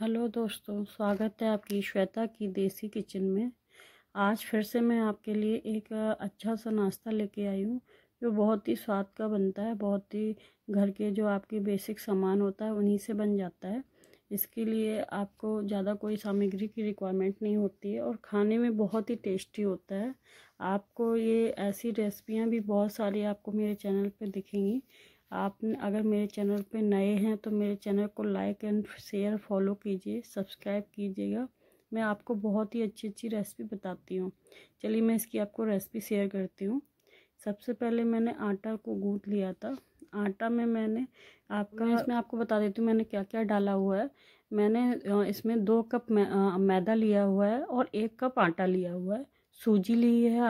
hello दोस्तों स्वागत है आपकी श्वेता की देसी किचन में आज फिर से मैं आपके लिए एक अच्छा सा नाश्ता लेके आई हूँ जो बहुत ही स्वाद का बनता है बहुत ही घर के जो आपके बेसिक सामान होता है उन्हीं से बन जाता है इसके लिए आपको ज़्यादा कोई सामग्री की रिक्वायरमेंट नहीं होती है और खाने में बहुत ही टेस्टी होता है आपको ये ऐसी रेसिपियाँ भी बहुत सारी आपको मेरे चैनल पर दिखेंगी आप अगर मेरे चैनल पे नए हैं तो मेरे चैनल को लाइक एंड शेयर फॉलो कीजिए सब्सक्राइब कीजिएगा मैं आपको बहुत ही अच्छी अच्छी रेसिपी बताती हूँ चलिए मैं इसकी आपको रेसिपी शेयर करती हूँ सबसे पहले मैंने आटा को गूँद लिया था आटा में मैंने आपका मैं इसमें आपको बता देती हूँ मैंने क्या क्या डाला हुआ है मैंने इसमें दो कप मैदा लिया हुआ है और एक कप आटा लिया हुआ है सूजी ली है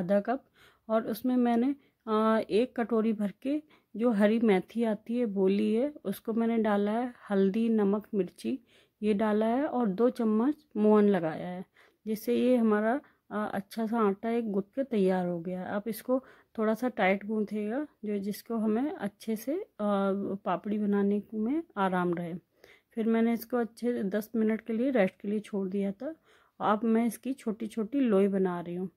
आधा कप और उसमें मैंने एक कटोरी भर के जो हरी मेथी आती है बोली है उसको मैंने डाला है हल्दी नमक मिर्ची ये डाला है और दो चम्मच मोहन लगाया है जिससे ये हमारा अच्छा सा आटा एक गुट के तैयार हो गया आप इसको थोड़ा सा टाइट गूँथेगा जो जिसको हमें अच्छे से पापड़ी बनाने में आराम रहे फिर मैंने इसको अच्छे दस मिनट के लिए रेस्ट के लिए छोड़ दिया था अब मैं इसकी छोटी छोटी लोई बना रही हूँ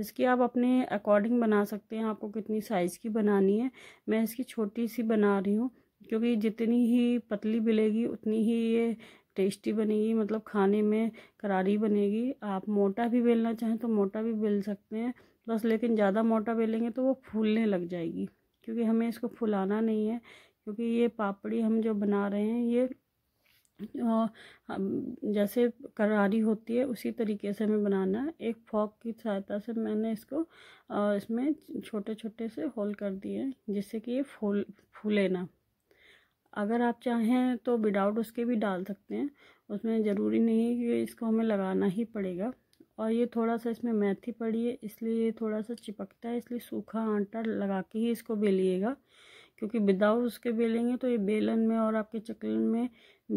जिसकी आप अपने अकॉर्डिंग बना सकते हैं आपको कितनी साइज़ की बनानी है मैं इसकी छोटी सी बना रही हूँ क्योंकि जितनी ही पतली बिलेगी उतनी ही ये टेस्टी बनेगी मतलब खाने में करारी बनेगी आप मोटा भी बेलना चाहें तो मोटा भी बेल सकते हैं बस लेकिन ज़्यादा मोटा बेलेंगे तो वो फूलने लग जाएगी क्योंकि हमें इसको फुलाना नहीं है क्योंकि ये पापड़ी हम जो बना रहे हैं ये जैसे करारी होती है उसी तरीके से हमें बनाना है एक फॉक की सहायता से मैंने इसको इसमें छोटे छोटे से होल कर दिए जिससे कि ये फूल फूले ना अगर आप चाहें तो विदाउट उसके भी डाल सकते हैं उसमें ज़रूरी नहीं है कि इसको हमें लगाना ही पड़ेगा और ये थोड़ा सा इसमें मैथी पड़ी है इसलिए ये थोड़ा सा चिपकता है इसलिए सूखा आटा लगा के ही इसको बेलिएगा क्योंकि विदाउट उसके बेलेंगे तो ये बेलन में और आपके चकलन में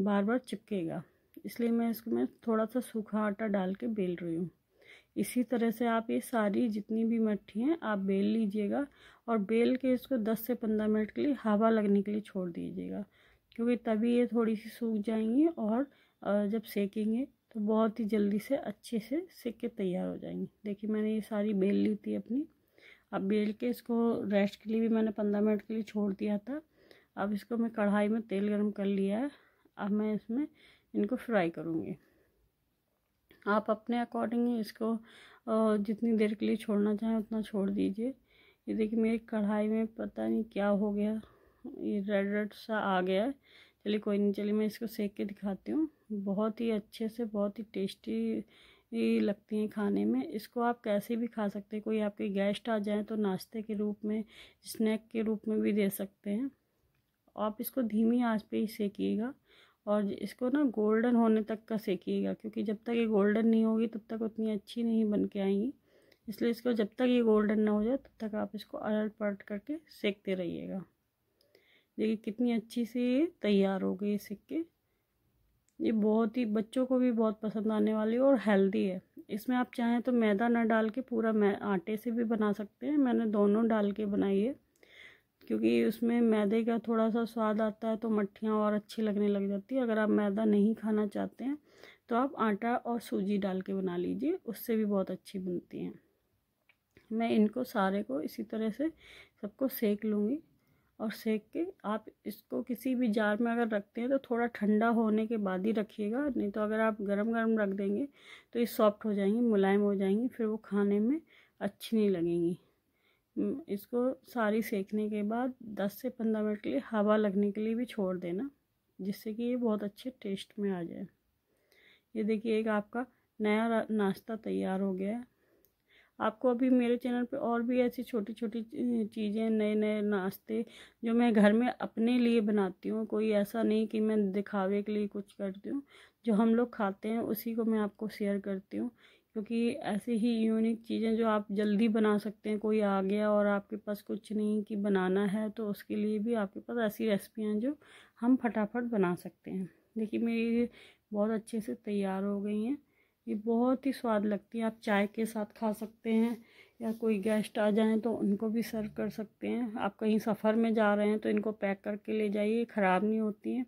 बार बार चिपकेगा इसलिए मैं इसको मैं थोड़ा सा सूखा आटा डाल के बेल रही हूँ इसी तरह से आप ये सारी जितनी भी मट्ठी हैं आप बेल लीजिएगा और बेल के इसको 10 से 15 मिनट के लिए हवा लगने के लिए छोड़ दीजिएगा क्योंकि तभी ये थोड़ी सी सूख जाएंगी और जब सेकेंगे तो बहुत ही जल्दी से अच्छे से सेक के तैयार हो जाएंगी देखिए मैंने ये सारी बेल ली थी अपनी अब बेल के इसको रेस्ट के लिए भी मैंने पंद्रह मिनट के लिए छोड़ दिया था अब इसको मैं कढ़ाई में तेल गर्म कर लिया है अब मैं इसमें इनको फ्राई करूँगी आप अपने अकॉर्डिंग इसको जितनी देर के लिए छोड़ना चाहें उतना छोड़ दीजिए ये देखिए मेरी कढ़ाई में पता नहीं क्या हो गया ये रेड रेड सा आ गया है चलिए कोई नहीं चलिए मैं इसको सेक के दिखाती हूँ बहुत ही अच्छे से बहुत ही टेस्टी लगती हैं खाने में इसको आप कैसे भी खा सकते हैं कोई आपके गेस्ट आ जाए तो नाश्ते के रूप में स्नैक के रूप में भी दे सकते हैं आप इसको धीमी आँच पर ही सेकिएगा और इसको ना गोल्डन होने तक का सेकिएगा क्योंकि जब तक ये गोल्डन नहीं होगी तब तक उतनी अच्छी नहीं बन के आएंगी इसलिए इसको जब तक ये गोल्डन ना हो जाए तब तक आप इसको अलट पलट करके सेकते रहिएगा देखिए कितनी अच्छी से ये तैयार हो गई सिक्के के ये बहुत ही बच्चों को भी बहुत पसंद आने वाली और हेल्दी है इसमें आप चाहें तो मैदा ना डाल के पूरा आटे से भी बना सकते हैं मैंने दोनों डाल के बनाई है क्योंकि उसमें मैदे का थोड़ा सा स्वाद आता है तो मट्ठियाँ और अच्छी लगने लग जाती है अगर आप मैदा नहीं खाना चाहते हैं तो आप आटा और सूजी डाल के बना लीजिए उससे भी बहुत अच्छी बनती हैं मैं इनको सारे को इसी तरह से सबको सेक लूँगी और सेक के आप इसको किसी भी जार में अगर रखते हैं तो थोड़ा ठंडा होने के बाद ही रखिएगा नहीं तो अगर आप गरम गरम रख देंगे तो ये सॉफ्ट हो जाएंगी मुलायम हो जाएंगी फिर वो खाने में अच्छी नहीं लगेंगी इसको सारी सेकने के बाद 10 से 15 मिनट के लिए हवा लगने के लिए भी छोड़ देना जिससे कि ये बहुत अच्छे टेस्ट में आ जाए ये देखिए एक आपका नया नाश्ता तैयार हो गया है आपको अभी मेरे चैनल पे और भी ऐसी छोटी छोटी चीज़ें नए नए नाश्ते जो मैं घर में अपने लिए बनाती हूँ कोई ऐसा नहीं कि मैं दिखावे के लिए कुछ करती हूँ जो हम लोग खाते हैं उसी को मैं आपको शेयर करती हूँ क्योंकि ऐसी ही यूनिक चीज़ें जो आप जल्दी बना सकते हैं कोई आ गया और आपके पास कुछ नहीं कि बनाना है तो उसके लिए भी आपके पास ऐसी रेसिपियाँ जो हम फटाफट बना सकते हैं देखिए मेरी ये बहुत अच्छे से तैयार हो गई हैं ये बहुत ही स्वाद लगती है आप चाय के साथ खा सकते हैं या कोई गेस्ट आ जाएँ तो उनको भी सर्व कर सकते हैं आप कहीं सफ़र में जा रहे हैं तो इनको पैक करके ले जाइए ख़राब नहीं होती हैं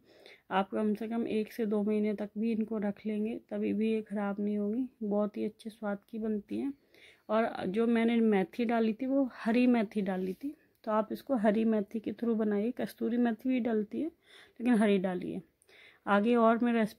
आप कम से कम एक से दो महीने तक भी इनको रख लेंगे तभी भी ये ख़राब नहीं होगी बहुत ही अच्छे स्वाद की बनती हैं और जो मैंने मेथी डाली थी वो हरी मेथी डाली थी तो आप इसको हरी मेथी के थ्रू बनाइए कस्तूरी मेथी भी डलती है लेकिन हरी डालिए आगे और मैं रेसिपी